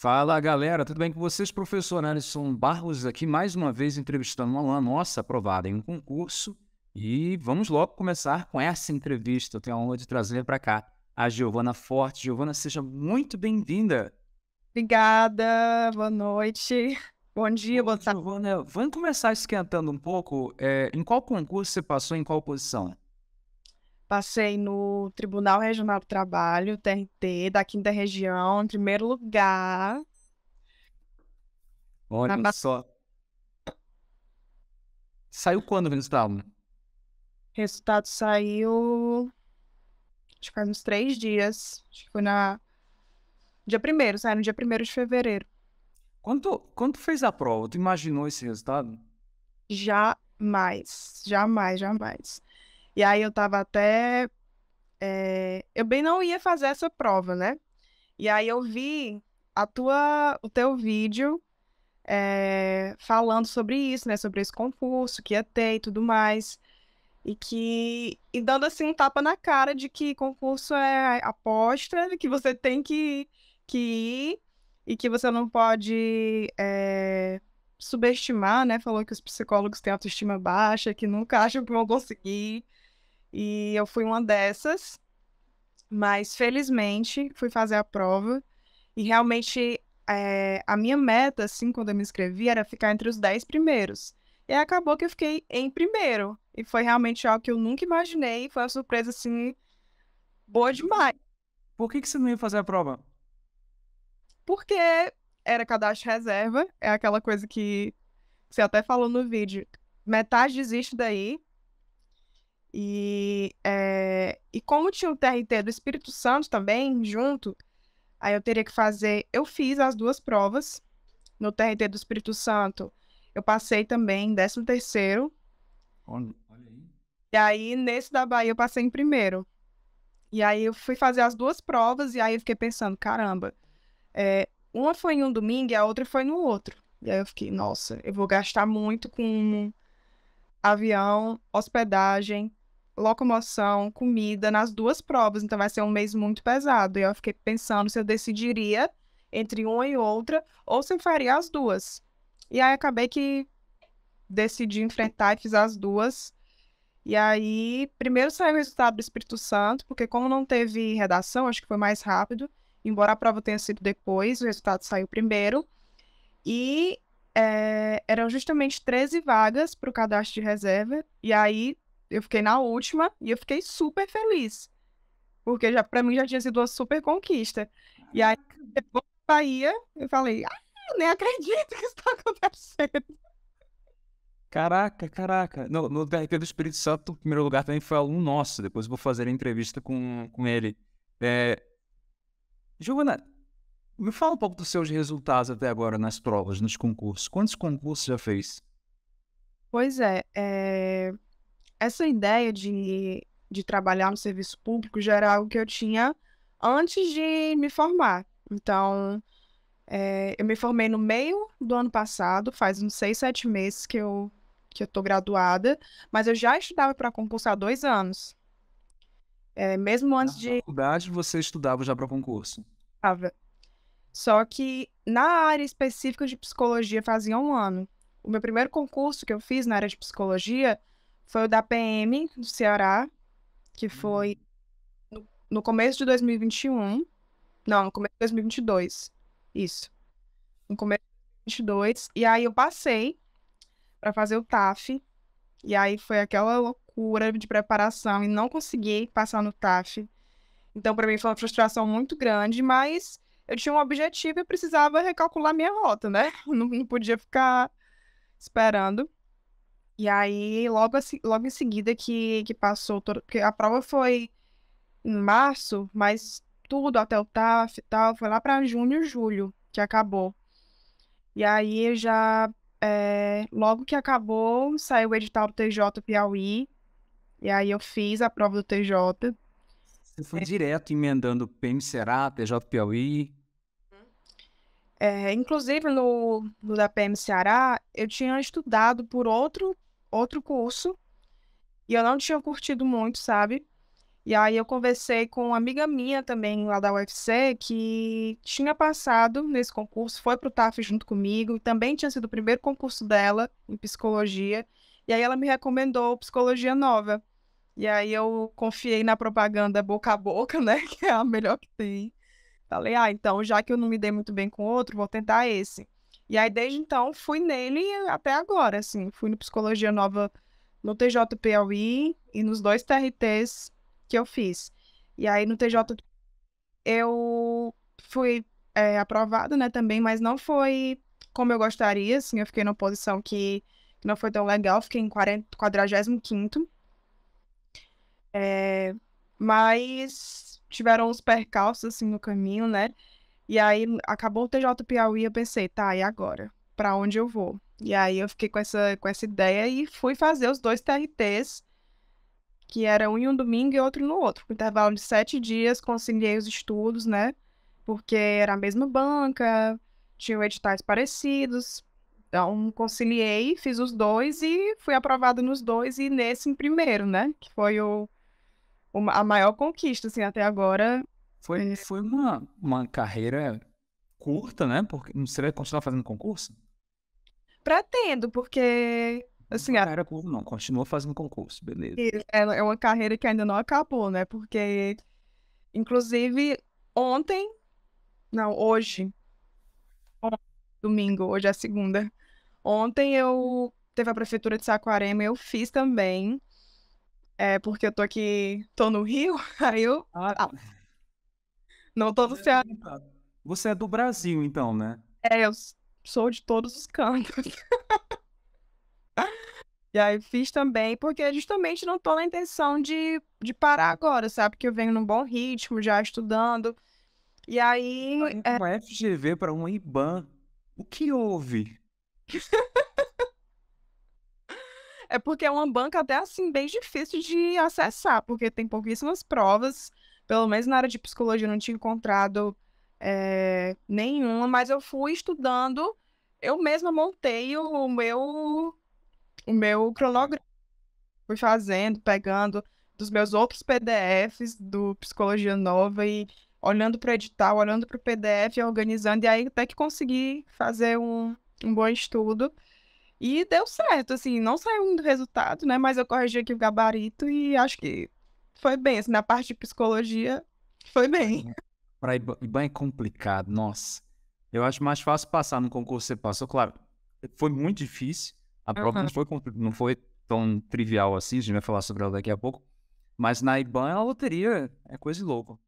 Fala galera, tudo bem com vocês? Professor Nelson Barros aqui mais uma vez entrevistando uma aluna nossa aprovada em um concurso e vamos logo começar com essa entrevista. Eu tenho a honra de trazer para cá a Giovana Forte. Giovana, seja muito bem-vinda. Obrigada, boa noite. Bom dia, boa tarde. Giovana, vamos começar esquentando um pouco. É, em qual concurso você passou, em qual posição? Passei no Tribunal Regional do Trabalho, TRT, da Quinta Região, em primeiro lugar. Olha na... só. Saiu quando o resultado? Resultado saiu. Acho que foi uns três dias. Acho que foi na. Dia primeiro, saiu no dia primeiro de fevereiro. Quando tu, quando fez a prova, tu imaginou esse resultado? Jamais, jamais, jamais. E aí eu tava até. É, eu bem não ia fazer essa prova, né? E aí eu vi a tua, o teu vídeo é, falando sobre isso, né? Sobre esse concurso que ia ter e tudo mais. E que. E dando assim um tapa na cara de que concurso é aposta, que você tem que, que ir e que você não pode é, subestimar, né? Falou que os psicólogos têm autoestima baixa, que nunca acham que vão conseguir. E eu fui uma dessas, mas felizmente fui fazer a prova. E realmente é, a minha meta, assim, quando eu me inscrevi, era ficar entre os 10 primeiros. E acabou que eu fiquei em primeiro. E foi realmente algo que eu nunca imaginei. Foi uma surpresa, assim, boa demais. Por que, que você não ia fazer a prova? Porque era cadastro reserva. É aquela coisa que você até falou no vídeo. Metade desiste daí e, é, e como tinha o TRT do Espírito Santo também junto, aí eu teria que fazer. Eu fiz as duas provas no TRT do Espírito Santo. Eu passei também em 13 terceiro. Olha aí. E aí, nesse da Bahia, eu passei em primeiro. E aí eu fui fazer as duas provas e aí eu fiquei pensando, caramba, é, uma foi em um domingo e a outra foi no outro. E aí eu fiquei, nossa, eu vou gastar muito com um avião, hospedagem, locomoção, comida, nas duas provas. Então vai ser um mês muito pesado. E eu fiquei pensando se eu decidiria entre uma e outra, ou se eu faria as duas. E aí acabei que decidi enfrentar e fiz as duas. E aí, primeiro saiu o resultado do Espírito Santo, porque como não teve redação, acho que foi mais rápido. Embora a prova tenha sido depois, o resultado saiu primeiro. E é, eram justamente 13 vagas para o cadastro de reserva. E aí, eu fiquei na última e eu fiquei super feliz. Porque já para mim já tinha sido uma super conquista. E aí, depois da Bahia, eu falei, ah, eu nem acredito que isso tá acontecendo. Caraca, caraca. No, no TRT do Espírito Santo, o primeiro lugar também foi aluno nosso. Depois vou fazer a entrevista com, com ele. É... Giovana, me fala um pouco dos seus resultados até agora nas provas, nos concursos. Quantos concursos já fez? Pois é, é essa ideia de, de trabalhar no serviço público já era algo que eu tinha antes de me formar. Então, é, eu me formei no meio do ano passado, faz uns seis, sete meses que eu que eu tô graduada, mas eu já estudava para concurso há dois anos. É, mesmo antes na de. Na faculdade você estudava já para concurso? Estava. Só que na área específica de psicologia fazia um ano. O meu primeiro concurso que eu fiz na área de psicologia foi o da PM do Ceará, que hum. foi no, no começo de 2021. Não, no começo de 2022. Isso. No começo de 2022. E aí eu passei para fazer o TAF. E aí foi aquela loucura de preparação e não consegui passar no TAF. Então, para mim foi uma frustração muito grande, mas eu tinha um objetivo e precisava recalcular minha rota, né? Não, não podia ficar esperando. E aí, logo, logo em seguida que, que passou, porque a prova foi em março, mas tudo até o TAF e tal, foi lá para junho, julho que acabou. E aí já, é, logo que acabou, saiu o edital do TJ Piauí, e aí eu fiz a prova do TJ. Você foi é. direto emendando PM Será, TJ Piauí? É, inclusive no, no da PM Ceará, eu tinha estudado por outro outro curso e eu não tinha curtido muito, sabe? E aí eu conversei com uma amiga minha também lá da UFC que tinha passado nesse concurso, foi pro TAF junto comigo, também tinha sido o primeiro concurso dela em psicologia, e aí ela me recomendou Psicologia Nova. E aí eu confiei na propaganda boca a boca, né, que é a melhor que tem. Falei, ah, então já que eu não me dei muito bem com outro, vou tentar esse. E aí, desde então, fui nele até agora, assim. Fui no Psicologia Nova no TJ Piauí e nos dois TRTs que eu fiz. E aí, no TJ, eu fui é, aprovada, né, também, mas não foi como eu gostaria, assim. Eu fiquei numa posição que não foi tão legal. Fiquei em 40, 45 é, mas tiveram uns percalços, assim, no caminho, né? E aí acabou o TJ Piauí, eu pensei, tá, e agora? Para onde eu vou? E aí eu fiquei com essa, com essa ideia e fui fazer os dois TRTs, que era um em um domingo e outro no outro. Com intervalo de sete dias, conciliei os estudos, né? Porque era a mesma banca, tinham editais parecidos. Então, conciliei, fiz os dois e fui aprovada nos dois e nesse em primeiro, né? Que foi o, a maior conquista, assim, até agora foi, foi uma, uma carreira curta, né? Porque você vai tá continuar fazendo concurso? Pretendo, porque. É assim, não, curta, não, continua fazendo concurso, beleza. É, é uma carreira que ainda não acabou, né? Porque, inclusive, ontem. Não, hoje. Domingo, hoje é segunda. Ontem eu teve a prefeitura de Saquarema, eu fiz também. É porque eu tô aqui, tô no Rio, aí eu. Ah, ah não todo do Ceará. Você é do Brasil, então, né? É, eu sou de todos os cantos. e aí fiz também, porque justamente não tô na intenção de, de parar agora, sabe? Porque eu venho num bom ritmo, já estudando. E aí. É... Uma FGV para um IBAN. O que houve? é porque é uma banca até assim bem difícil de acessar, porque tem pouquíssimas provas pelo menos na área de psicologia, eu não tinha encontrado é, nenhuma, mas eu fui estudando, eu mesma montei o meu, o meu cronograma. Fui fazendo, pegando dos meus outros PDFs do Psicologia Nova e olhando para o edital, olhando para o PDF, organizando, e aí até que consegui fazer um, um bom estudo. E deu certo, assim, não saiu um resultado, né? Mas eu corrigi aqui o gabarito e acho que foi bem, assim, na parte de psicologia, foi bem. Para IBAN é complicado, nossa. Eu acho mais fácil passar no concurso que você passou, claro. Foi muito difícil, a prova não, foi, não foi tão trivial assim, a gente vai falar sobre ela daqui a pouco. Mas na IBAN a loteria é coisa de louco.